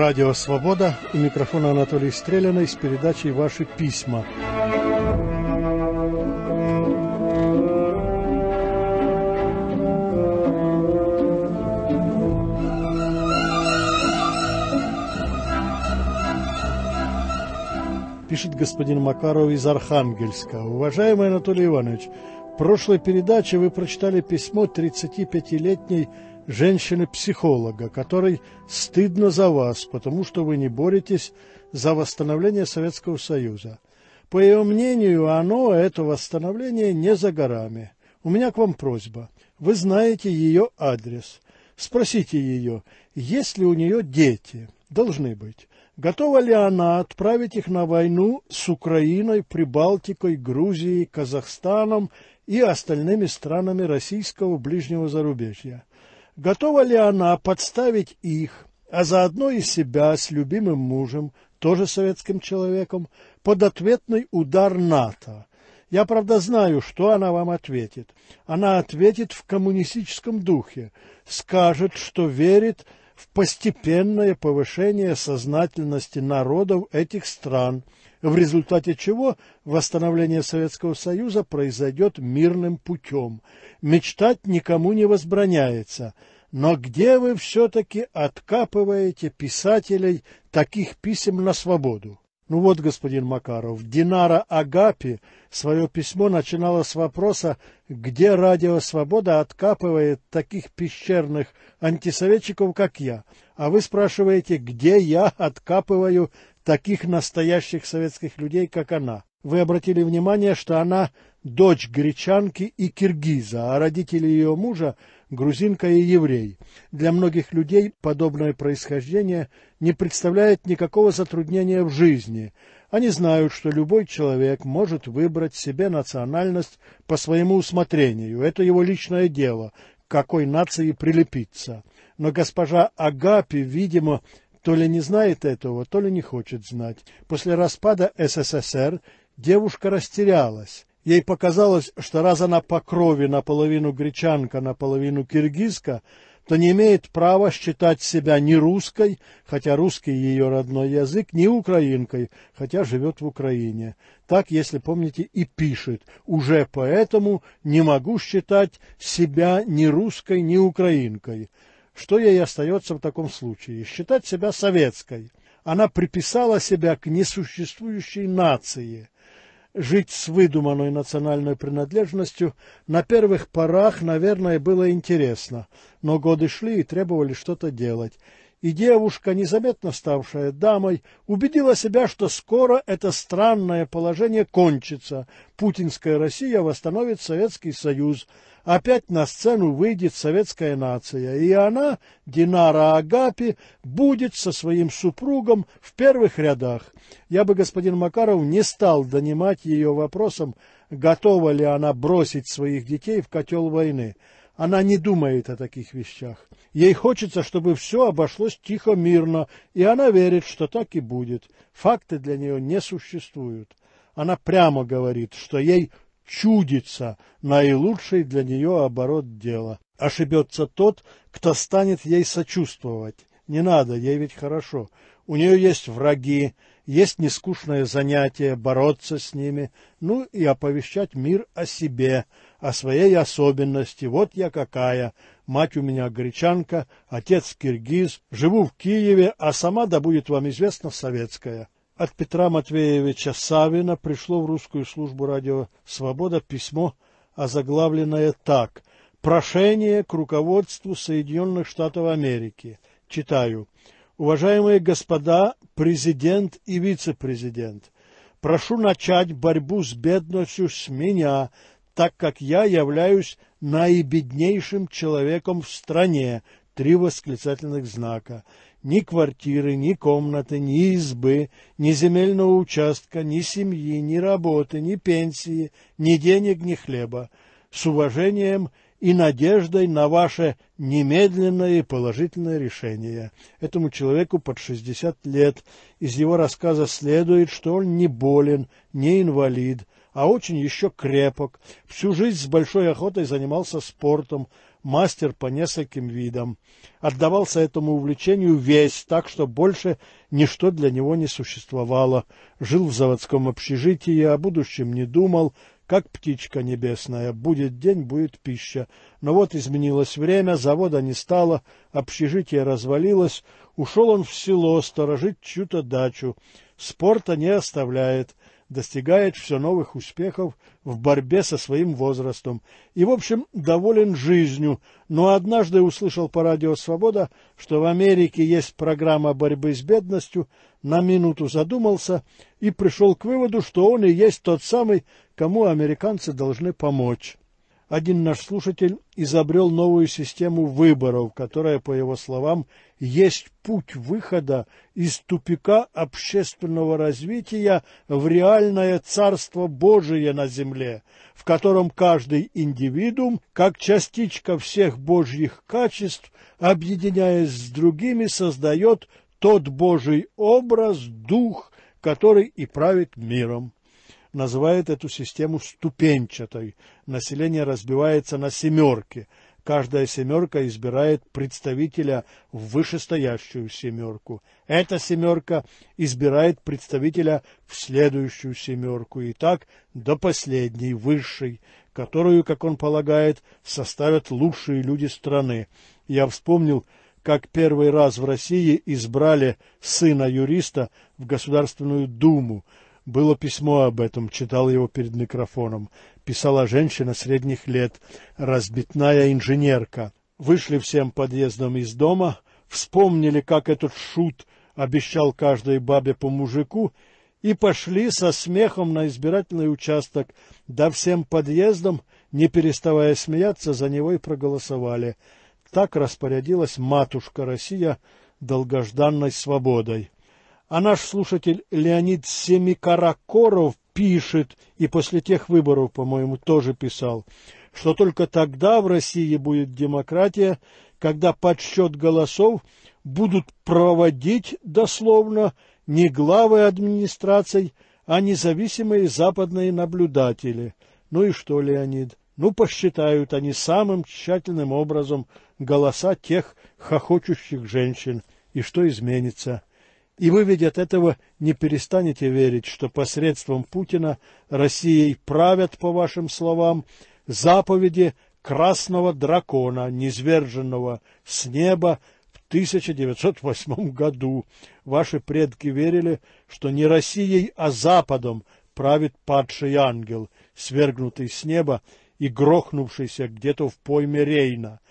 Радио «Свобода». У микрофона Анатолий Стреляный с передачей «Ваши письма». Пишет господин Макаров из Архангельска. Уважаемый Анатолий Иванович, в прошлой передаче вы прочитали письмо 35-летней женщины-психолога, которой стыдно за вас, потому что вы не боретесь за восстановление Советского Союза. По ее мнению, оно, это восстановление, не за горами. У меня к вам просьба. Вы знаете ее адрес. Спросите ее, есть ли у нее дети. Должны быть. Готова ли она отправить их на войну с Украиной, Прибалтикой, Грузией, Казахстаном и остальными странами российского ближнего зарубежья? Готова ли она подставить их, а заодно и себя с любимым мужем, тоже советским человеком, под ответный удар НАТО? Я, правда, знаю, что она вам ответит. Она ответит в коммунистическом духе, скажет, что верит в постепенное повышение сознательности народов этих стран – в результате чего восстановление Советского Союза произойдет мирным путем. Мечтать никому не возбраняется. Но где вы все-таки откапываете писателей таких писем на свободу? Ну вот, господин Макаров, Динара Агапи свое письмо начинала с вопроса, где радио «Свобода» откапывает таких пещерных антисоветчиков, как я. А вы спрашиваете, где я откапываю таких настоящих советских людей, как она. Вы обратили внимание, что она дочь гречанки и киргиза, а родители ее мужа – грузинка и еврей. Для многих людей подобное происхождение не представляет никакого затруднения в жизни. Они знают, что любой человек может выбрать себе национальность по своему усмотрению. Это его личное дело, к какой нации прилепиться. Но госпожа Агапи, видимо, то ли не знает этого, то ли не хочет знать. После распада СССР девушка растерялась. Ей показалось, что раз она по крови наполовину гречанка, наполовину киргизка, то не имеет права считать себя ни русской, хотя русский ее родной язык, ни украинкой, хотя живет в Украине. Так, если помните, и пишет. Уже поэтому не могу считать себя ни русской, ни украинкой. Что ей остается в таком случае? Считать себя советской. Она приписала себя к несуществующей нации. Жить с выдуманной национальной принадлежностью на первых порах, наверное, было интересно, но годы шли и требовали что-то делать и девушка, незаметно ставшая дамой, убедила себя, что скоро это странное положение кончится. Путинская Россия восстановит Советский Союз. Опять на сцену выйдет советская нация, и она, Динара Агапи, будет со своим супругом в первых рядах. Я бы, господин Макаров, не стал донимать ее вопросом, готова ли она бросить своих детей в котел войны. Она не думает о таких вещах. Ей хочется, чтобы все обошлось тихо, мирно, и она верит, что так и будет. Факты для нее не существуют. Она прямо говорит, что ей чудится наилучший для нее оборот дела. Ошибется тот, кто станет ей сочувствовать. Не надо, ей ведь хорошо. У нее есть враги, есть нескучное занятие бороться с ними, ну и оповещать мир о себе – о своей особенности. Вот я какая. Мать у меня гречанка, отец киргиз, живу в Киеве, а сама, да будет вам известно, советская. От Петра Матвеевича Савина пришло в русскую службу радио «Свобода» письмо, озаглавленное так «Прошение к руководству Соединенных Штатов Америки». Читаю. «Уважаемые господа, президент и вице-президент, прошу начать борьбу с бедностью с меня, так как я являюсь наибеднейшим человеком в стране. Три восклицательных знака. Ни квартиры, ни комнаты, ни избы, ни земельного участка, ни семьи, ни работы, ни пенсии, ни денег, ни хлеба. С уважением и надеждой на ваше немедленное и положительное решение. Этому человеку под 60 лет. Из его рассказа следует, что он не болен, не инвалид, а очень еще крепок, всю жизнь с большой охотой занимался спортом, мастер по нескольким видам. Отдавался этому увлечению весь, так что больше ничто для него не существовало. Жил в заводском общежитии, о будущем не думал, как птичка небесная. Будет день, будет пища. Но вот изменилось время, завода не стало, общежитие развалилось. Ушел он в село сторожить чью-то дачу. Спорта не оставляет достигает все новых успехов в борьбе со своим возрастом и, в общем, доволен жизнью, но однажды услышал по радио «Свобода», что в Америке есть программа борьбы с бедностью, на минуту задумался и пришел к выводу, что он и есть тот самый, кому американцы должны помочь один наш слушатель изобрел новую систему выборов, которая, по его словам, есть путь выхода из тупика общественного развития в реальное Царство Божие на земле, в котором каждый индивидуум, как частичка всех божьих качеств, объединяясь с другими, создает тот Божий образ, дух, который и правит миром называет эту систему ступенчатой. Население разбивается на семерки. Каждая семерка избирает представителя в вышестоящую семерку. Эта семерка избирает представителя в следующую семерку. И так до последней, высшей, которую, как он полагает, составят лучшие люди страны. Я вспомнил, как первый раз в России избрали сына юриста в Государственную Думу. Было письмо об этом, читал его перед микрофоном. Писала женщина средних лет, разбитная инженерка. Вышли всем подъездом из дома, вспомнили, как этот шут обещал каждой бабе по мужику, и пошли со смехом на избирательный участок, да всем подъездом, не переставая смеяться, за него и проголосовали. Так распорядилась матушка Россия долгожданной свободой. А наш слушатель Леонид Семикаракоров пишет, и после тех выборов, по-моему, тоже писал, что только тогда в России будет демократия, когда подсчет голосов будут проводить дословно не главы администраций, а независимые западные наблюдатели. Ну и что, Леонид? Ну, посчитают они самым тщательным образом голоса тех хохочущих женщин. И что изменится? И вы ведь от этого не перестанете верить, что посредством Путина Россией правят, по вашим словам, заповеди красного дракона, низверженного с неба в 1908 году. Ваши предки верили, что не Россией, а Западом правит падший ангел, свергнутый с неба и грохнувшийся где-то в пойме Рейна –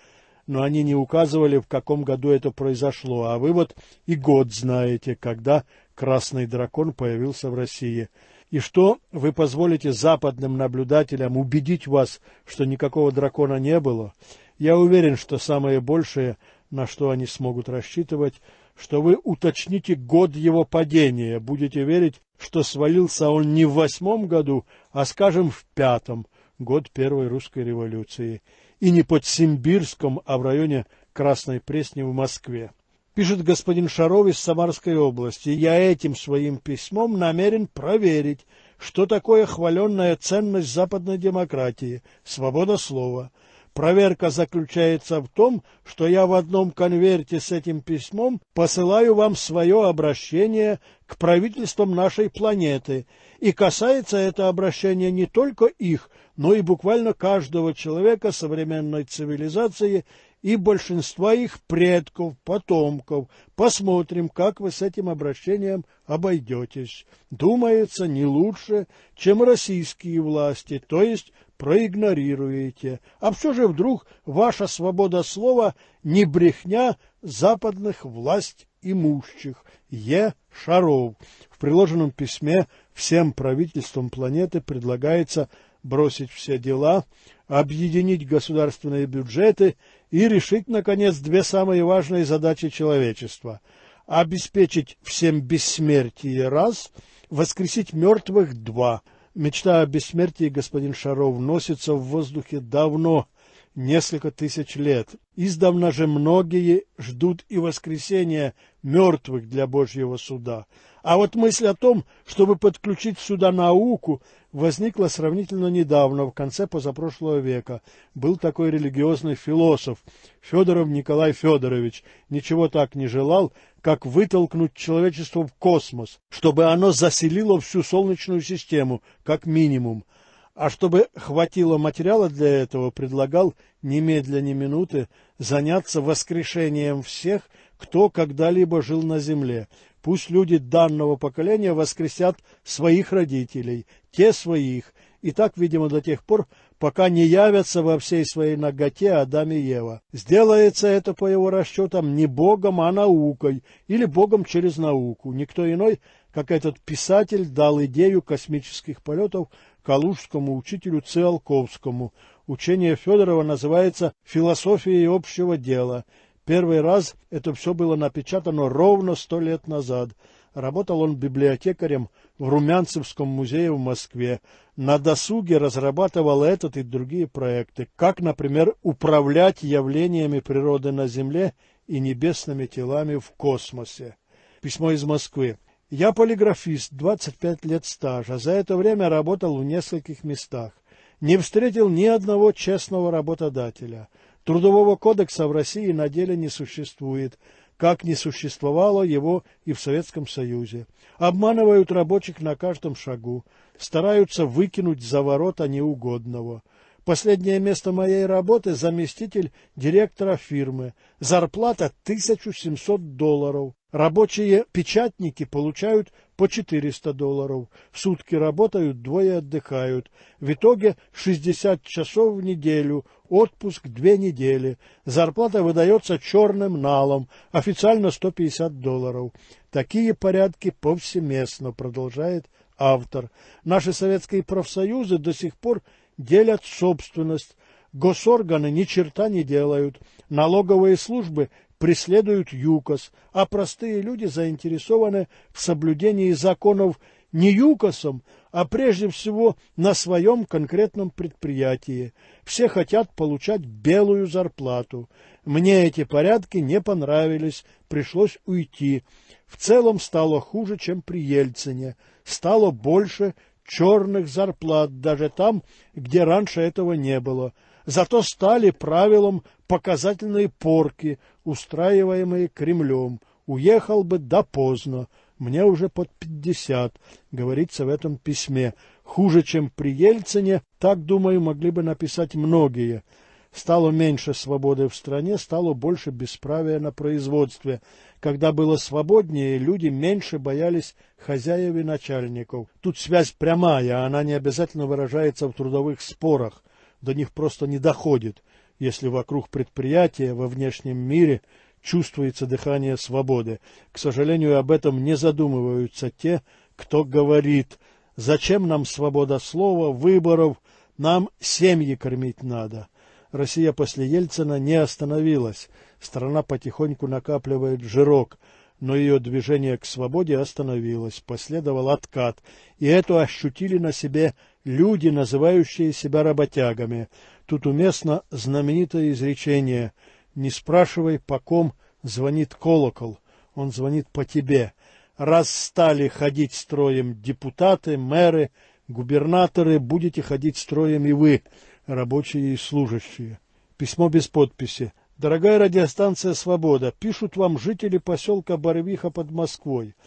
но они не указывали, в каком году это произошло, а вы вот и год знаете, когда красный дракон появился в России. И что вы позволите западным наблюдателям убедить вас, что никакого дракона не было? Я уверен, что самое большее, на что они смогут рассчитывать, что вы уточните год его падения, будете верить, что свалился он не в восьмом году, а, скажем, в пятом, год Первой русской революции и не под Симбирском, а в районе Красной Пресни в Москве. Пишет господин Шаров из Самарской области. Я этим своим письмом намерен проверить, что такое хваленная ценность западной демократии, свобода слова – Проверка заключается в том, что я в одном конверте с этим письмом посылаю вам свое обращение к правительствам нашей планеты, и касается это обращение не только их, но и буквально каждого человека современной цивилизации и большинства их предков, потомков. Посмотрим, как вы с этим обращением обойдетесь. Думается, не лучше, чем российские власти, то есть проигнорируете. А все же вдруг ваша свобода слова не брехня западных власть имущих. Е. Шаров. В приложенном письме всем правительствам планеты предлагается бросить все дела, объединить государственные бюджеты и решить, наконец, две самые важные задачи человечества – обеспечить всем бессмертие – раз, воскресить мертвых – два – Мечта о бессмертии господин Шаров носится в воздухе давно – несколько тысяч лет. Издавна же многие ждут и воскресения мертвых для Божьего суда. А вот мысль о том, чтобы подключить сюда науку, возникла сравнительно недавно, в конце позапрошлого века. Был такой религиозный философ Федоров Николай Федорович. Ничего так не желал, как вытолкнуть человечество в космос, чтобы оно заселило всю Солнечную систему, как минимум – а чтобы хватило материала для этого, предлагал немедленно минуты заняться воскрешением всех, кто когда-либо жил на земле. Пусть люди данного поколения воскресят своих родителей, те своих, и так, видимо, до тех пор, пока не явятся во всей своей наготе Адам и Ева. Сделается это, по его расчетам, не богом, а наукой, или богом через науку. Никто иной, как этот писатель, дал идею космических полетов – калужскому учителю Циолковскому. Учение Федорова называется «Философией общего дела». Первый раз это все было напечатано ровно сто лет назад. Работал он библиотекарем в Румянцевском музее в Москве. На досуге разрабатывал этот и другие проекты, как, например, управлять явлениями природы на Земле и небесными телами в космосе. Письмо из Москвы. Я полиграфист, 25 лет стажа, за это время работал в нескольких местах. Не встретил ни одного честного работодателя. Трудового кодекса в России на деле не существует, как не существовало его и в Советском Союзе. Обманывают рабочих на каждом шагу, стараются выкинуть за ворота неугодного – Последнее место моей работы – заместитель директора фирмы. Зарплата 1700 долларов. Рабочие печатники получают по 400 долларов. В сутки работают, двое отдыхают. В итоге 60 часов в неделю, отпуск две недели. Зарплата выдается черным налом, официально 150 долларов. Такие порядки повсеместно, продолжает автор. Наши советские профсоюзы до сих пор делят собственность, госорганы ни черта не делают, налоговые службы преследуют ЮКОС, а простые люди заинтересованы в соблюдении законов не ЮКОСом, а прежде всего на своем конкретном предприятии. Все хотят получать белую зарплату. Мне эти порядки не понравились, пришлось уйти. В целом стало хуже, чем при Ельцине, стало больше, черных зарплат даже там, где раньше этого не было. Зато стали правилом показательные порки, устраиваемые Кремлем. Уехал бы да поздно, мне уже под пятьдесят, говорится в этом письме. Хуже, чем при Ельцине, так, думаю, могли бы написать многие. Стало меньше свободы в стране, стало больше бесправия на производстве. Когда было свободнее, люди меньше боялись хозяев и начальников. Тут связь прямая, она не обязательно выражается в трудовых спорах, до них просто не доходит, если вокруг предприятия во внешнем мире чувствуется дыхание свободы. К сожалению, об этом не задумываются те, кто говорит «Зачем нам свобода слова, выборов? Нам семьи кормить надо». Россия после Ельцина не остановилась – страна потихоньку накапливает жирок, но ее движение к свободе остановилось, последовал откат, и это ощутили на себе люди, называющие себя работягами. Тут уместно знаменитое изречение «Не спрашивай, по ком звонит колокол, он звонит по тебе». Раз стали ходить строем депутаты, мэры, губернаторы, будете ходить строем и вы, рабочие и служащие. Письмо без подписи. Дорогая радиостанция «Свобода», пишут вам жители поселка Боровиха под Москвой.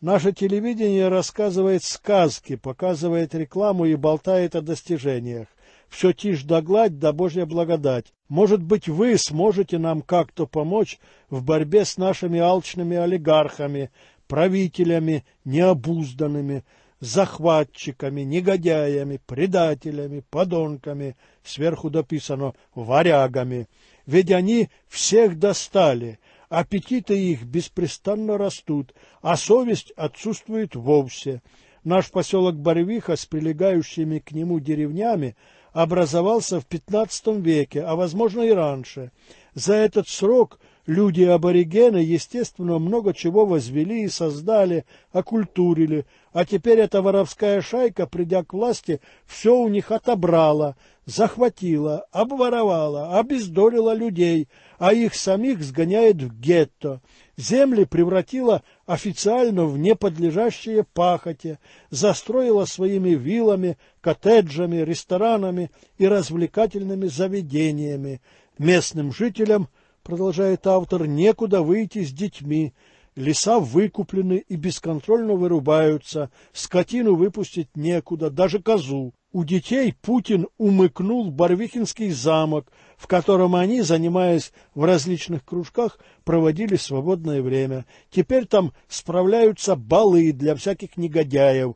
Наше телевидение рассказывает сказки, показывает рекламу и болтает о достижениях. Все тишь да гладь, да Божья благодать. Может быть, вы сможете нам как-то помочь в борьбе с нашими алчными олигархами, правителями, необузданными, захватчиками, негодяями, предателями, подонками, сверху дописано «варягами» ведь они всех достали, аппетиты их беспрестанно растут, а совесть отсутствует вовсе. Наш поселок Барвиха с прилегающими к нему деревнями образовался в XV веке, а возможно и раньше. За этот срок – люди-аборигены, естественно, много чего возвели и создали, окультурили, а теперь эта воровская шайка, придя к власти, все у них отобрала, захватила, обворовала, обездолила людей, а их самих сгоняет в гетто. Земли превратила официально в неподлежащие пахоте, застроила своими виллами, коттеджами, ресторанами и развлекательными заведениями. Местным жителям – продолжает автор, некуда выйти с детьми, леса выкуплены и бесконтрольно вырубаются, скотину выпустить некуда, даже козу. У детей Путин умыкнул Барвихинский замок, в котором они, занимаясь в различных кружках, проводили свободное время. Теперь там справляются балы для всяких негодяев.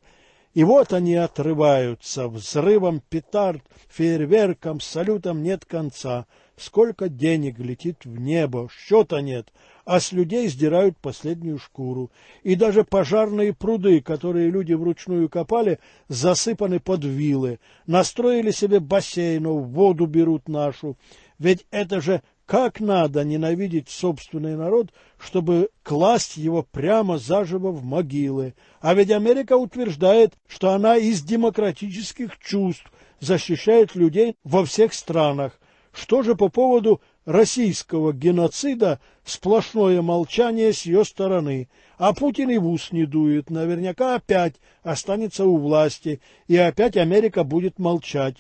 И вот они отрываются взрывом петард, фейерверком, салютом нет конца. Сколько денег летит в небо, счета нет, а с людей сдирают последнюю шкуру. И даже пожарные пруды, которые люди вручную копали, засыпаны под вилы. Настроили себе бассейнов, воду берут нашу. Ведь это же как надо ненавидеть собственный народ, чтобы класть его прямо заживо в могилы. А ведь Америка утверждает, что она из демократических чувств защищает людей во всех странах. Что же по поводу российского геноцида сплошное молчание с ее стороны, а Путин и в ус не дует, наверняка опять останется у власти, и опять Америка будет молчать.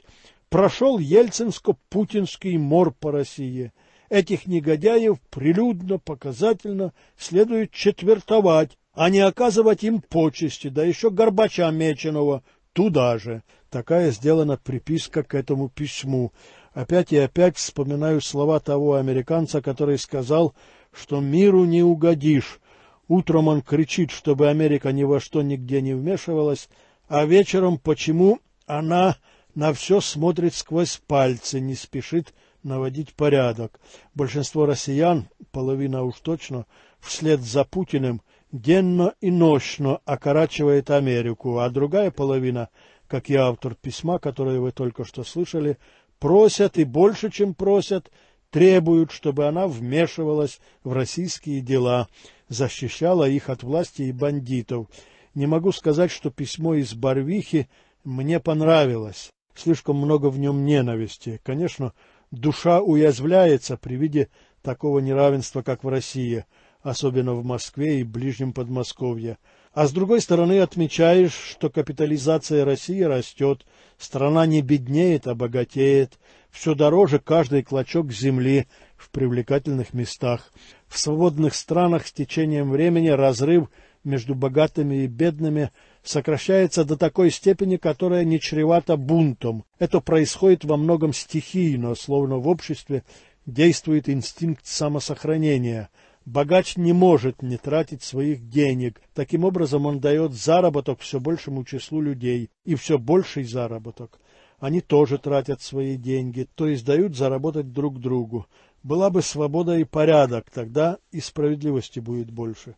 Прошел ельцинско-путинский мор по России. Этих негодяев прилюдно, показательно следует четвертовать, а не оказывать им почести, да еще Горбача Меченого туда же. Такая сделана приписка к этому письму. Опять и опять вспоминаю слова того американца, который сказал, что миру не угодишь. Утром он кричит, чтобы Америка ни во что нигде не вмешивалась, а вечером почему она на все смотрит сквозь пальцы, не спешит наводить порядок. Большинство россиян, половина уж точно, вслед за Путиным денно и нощно окорачивает Америку, а другая половина, как и автор письма, которое вы только что слышали, просят и больше, чем просят, требуют, чтобы она вмешивалась в российские дела, защищала их от власти и бандитов. Не могу сказать, что письмо из Барвихи мне понравилось. Слишком много в нем ненависти. Конечно, душа уязвляется при виде такого неравенства, как в России, особенно в Москве и ближнем Подмосковье а с другой стороны отмечаешь, что капитализация России растет, страна не беднеет, а богатеет, все дороже каждый клочок земли в привлекательных местах. В свободных странах с течением времени разрыв между богатыми и бедными сокращается до такой степени, которая не чревата бунтом. Это происходит во многом стихийно, словно в обществе действует инстинкт самосохранения – Богач не может не тратить своих денег. Таким образом, он дает заработок все большему числу людей и все больший заработок. Они тоже тратят свои деньги, то есть дают заработать друг другу. Была бы свобода и порядок, тогда и справедливости будет больше.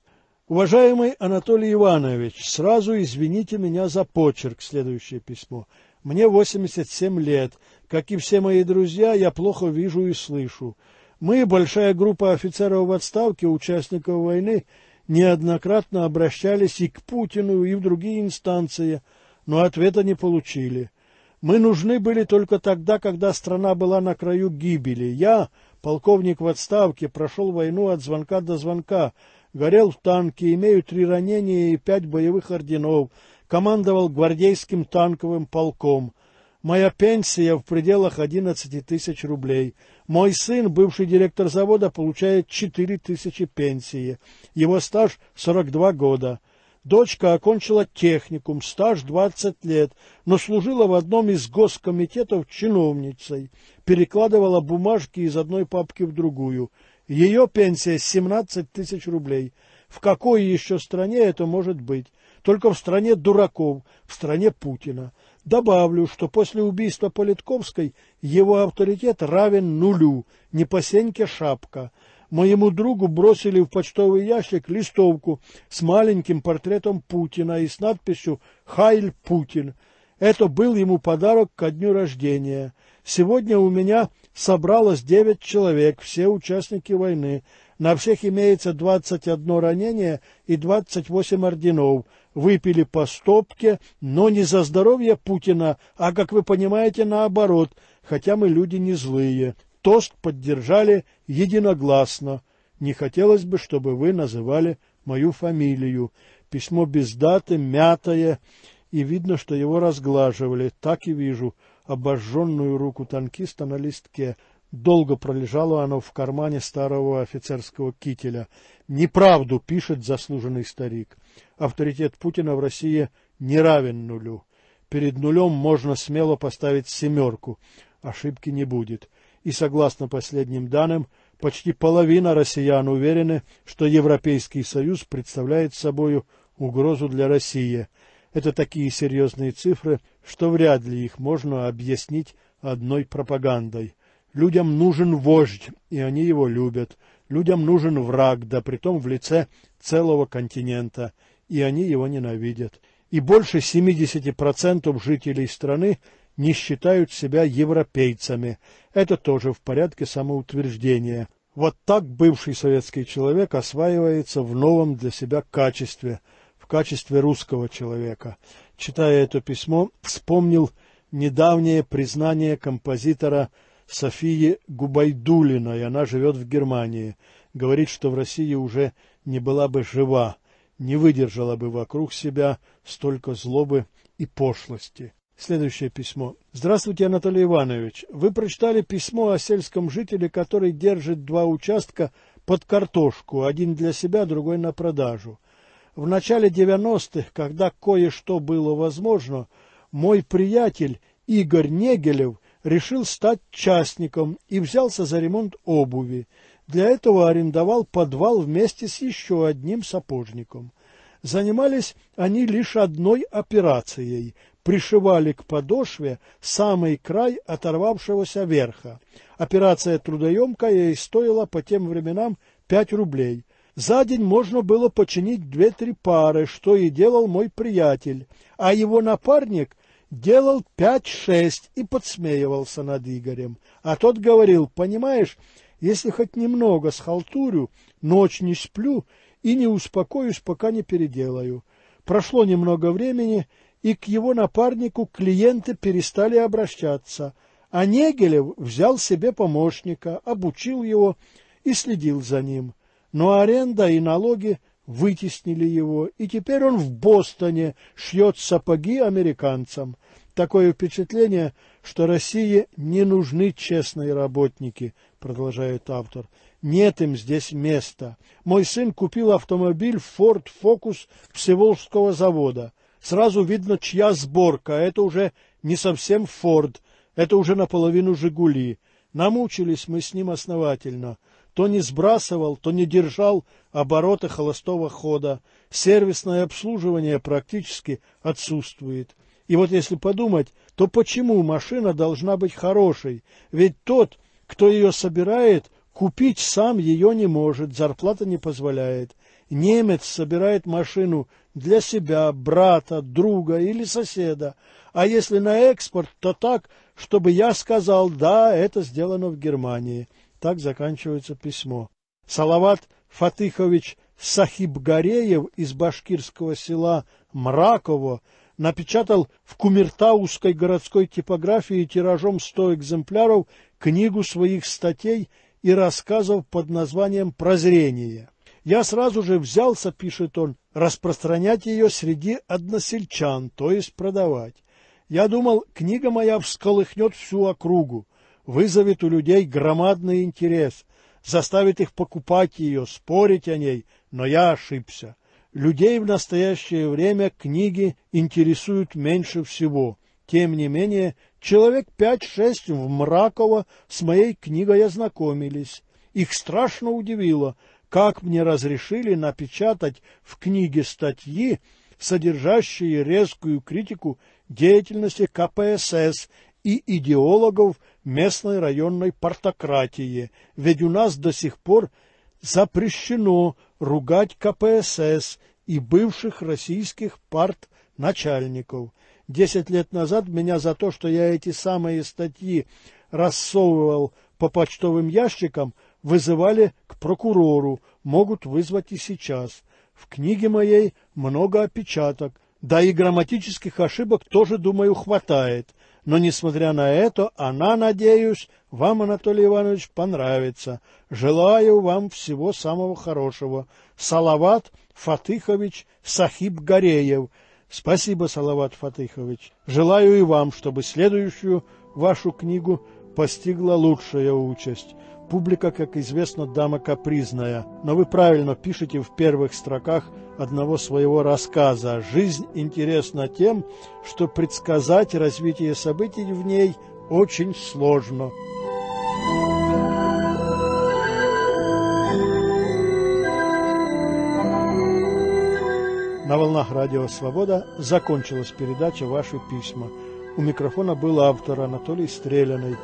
Уважаемый Анатолий Иванович, сразу извините меня за почерк, следующее письмо. Мне 87 лет. Как и все мои друзья, я плохо вижу и слышу. Мы, большая группа офицеров в отставке, участников войны, неоднократно обращались и к Путину, и в другие инстанции, но ответа не получили. Мы нужны были только тогда, когда страна была на краю гибели. Я, полковник в отставке, прошел войну от звонка до звонка, горел в танке, имею три ранения и пять боевых орденов, командовал гвардейским танковым полком. Моя пенсия в пределах 11 тысяч рублей – мой сын, бывший директор завода, получает 4 тысячи пенсии. Его стаж 42 года. Дочка окончила техникум, стаж 20 лет, но служила в одном из госкомитетов чиновницей, перекладывала бумажки из одной папки в другую. Ее пенсия 17 тысяч рублей. В какой еще стране это может быть? Только в стране дураков, в стране Путина. Добавлю, что после убийства Политковской его авторитет равен нулю, не по сеньке шапка. Моему другу бросили в почтовый ящик листовку с маленьким портретом Путина и с надписью «Хайль Путин». Это был ему подарок ко дню рождения. Сегодня у меня собралось девять человек, все участники войны. На всех имеется двадцать одно ранение и двадцать восемь орденов выпили по стопке, но не за здоровье Путина, а, как вы понимаете, наоборот, хотя мы люди не злые. Тост поддержали единогласно. Не хотелось бы, чтобы вы называли мою фамилию. Письмо без даты, мятое, и видно, что его разглаживали. Так и вижу обожженную руку танкиста на листке. Долго пролежало оно в кармане старого офицерского кителя. «Неправду», — пишет заслуженный старик авторитет Путина в России не равен нулю. Перед нулем можно смело поставить семерку, ошибки не будет. И согласно последним данным, почти половина россиян уверены, что Европейский Союз представляет собой угрозу для России. Это такие серьезные цифры, что вряд ли их можно объяснить одной пропагандой. Людям нужен вождь, и они его любят. Людям нужен враг, да притом в лице целого континента и они его ненавидят. И больше 70% жителей страны не считают себя европейцами. Это тоже в порядке самоутверждения. Вот так бывший советский человек осваивается в новом для себя качестве, в качестве русского человека. Читая это письмо, вспомнил недавнее признание композитора Софии Губайдулиной, она живет в Германии, говорит, что в России уже не была бы жива не выдержала бы вокруг себя столько злобы и пошлости. Следующее письмо. Здравствуйте, Анатолий Иванович. Вы прочитали письмо о сельском жителе, который держит два участка под картошку, один для себя, другой на продажу. В начале 90-х, когда кое-что было возможно, мой приятель Игорь Негелев решил стать частником и взялся за ремонт обуви. Для этого арендовал подвал вместе с еще одним сапожником. Занимались они лишь одной операцией – пришивали к подошве самый край оторвавшегося верха. Операция трудоемкая и стоила по тем временам 5 рублей. За день можно было починить две-три пары, что и делал мой приятель, а его напарник делал пять-шесть и подсмеивался над Игорем. А тот говорил, понимаешь, если хоть немного схалтурю, ночь не сплю и не успокоюсь, пока не переделаю. Прошло немного времени, и к его напарнику клиенты перестали обращаться, а Негелев взял себе помощника, обучил его и следил за ним. Но аренда и налоги вытеснили его, и теперь он в Бостоне шьет сапоги американцам. Такое впечатление, что России не нужны честные работники – продолжает автор, нет им здесь места. Мой сын купил автомобиль Ford Focus Всеволжского завода. Сразу видно, чья сборка. Это уже не совсем Ford, это уже наполовину Жигули. Намучились мы с ним основательно. То не сбрасывал, то не держал обороты холостого хода. Сервисное обслуживание практически отсутствует. И вот если подумать, то почему машина должна быть хорошей? Ведь тот, кто ее собирает, купить сам ее не может, зарплата не позволяет. Немец собирает машину для себя, брата, друга или соседа. А если на экспорт, то так, чтобы я сказал «да, это сделано в Германии». Так заканчивается письмо. Салават Фатыхович Сахибгареев из башкирского села Мраково напечатал в Кумертауской городской типографии тиражом 100 экземпляров книгу своих статей и рассказов под названием «Прозрение». Я сразу же взялся, пишет он, распространять ее среди односельчан, то есть продавать. Я думал, книга моя всколыхнет всю округу, вызовет у людей громадный интерес, заставит их покупать ее, спорить о ней, но я ошибся. Людей в настоящее время книги интересуют меньше всего. Тем не менее, Человек пять-шесть в Мраково с моей книгой ознакомились. Их страшно удивило, как мне разрешили напечатать в книге статьи, содержащие резкую критику деятельности КПСС и идеологов местной районной партократии, ведь у нас до сих пор запрещено ругать КПСС и бывших российских партначальников. Десять лет назад меня за то, что я эти самые статьи рассовывал по почтовым ящикам, вызывали к прокурору, могут вызвать и сейчас. В книге моей много опечаток, да и грамматических ошибок тоже, думаю, хватает. Но, несмотря на это, она, надеюсь, вам, Анатолий Иванович, понравится. Желаю вам всего самого хорошего. Салават Фатыхович Сахиб Гореев – Спасибо, Салават Фатыхович. Желаю и вам, чтобы следующую вашу книгу постигла лучшая участь. Публика, как известно, дама капризная, но вы правильно пишете в первых строках одного своего рассказа. Жизнь интересна тем, что предсказать развитие событий в ней очень сложно. На волнах радио «Свобода» закончилась передача «Ваши письма». У микрофона был автор Анатолий Стреляный.